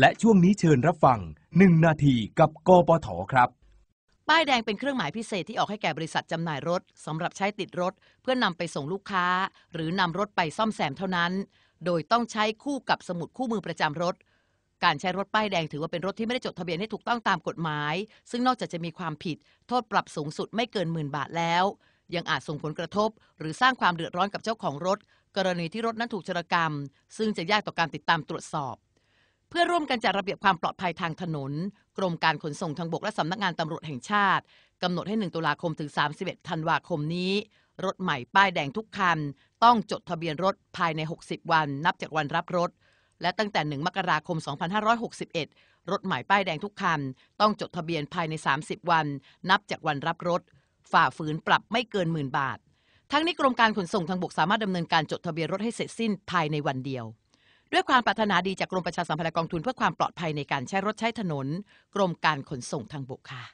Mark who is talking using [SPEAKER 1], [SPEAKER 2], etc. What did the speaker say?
[SPEAKER 1] และช่วงนี้เชิญรับฟัง 1 นาทีกับกปทครับ
[SPEAKER 2] ป้ายแดงเป็นเครื่องหมายพิเศษที่ออกให้แก่บริษัทจำหน่ายรถสำหรับใช้ติดรถเพื่อนำไปส่งลูกค้า หรือนำรถไปซ่อมแซมเท่านั้น โดยต้องใช้คู่กับสมุดคู่มือประจำรถ การใช้รถป้ายแดงถือว่าเป็นรถที่ไม่ได้จดทะเบียนให้ถูกต้องตามกฎหมาย ซึ่งนอกจากจะมีความผิดโทษปรับสูงสุดไม่เกินหมื่นบาทแล้ว ยังอาจส่งผลกระทบ หรือสร้างความเดือดร้อนกับเจ้าของรถ กรณีที่รถนั้นถูกชรกรรม ซึ่งจะยากต่อการติดตามตรวจสอบเพื่อร่วมกันจัดระเบียบความปลอดภัยทางถนนกรมการขนส่งทางบกและสำนักงานตำรวจแห่งชาติกำหนดให้ 1 ตุลาคมถึง 31 ธันวาคมนี้ รถใหม่ป้ายแดงทุกคัน ต้องจดทะเบียนรถภายใน 60 วัน นับจากวันรับรถ และตั้งแต่ 1 มกราคม 2561 รถใหม่ป้ายแดงทุกคัน ต้องจดทะเบียนภายใน 30 วัน นับจากวันรับรถ ฝ่าฝืนปรับไม่เกินหมื่นบาท ทั้งนี้กรมการขนส่งทางบกสามารถดำเนินการจดทะเบียนรถให้เสร็จสิ้นภายในวันเดียวด้วยความปรารถนาดีจากกรมประชาสัมพันธ์กองทุนเพื่อความปลอดภัยในการใช้รถใช้ถนน กรมการขนส่งทางบกค่ะ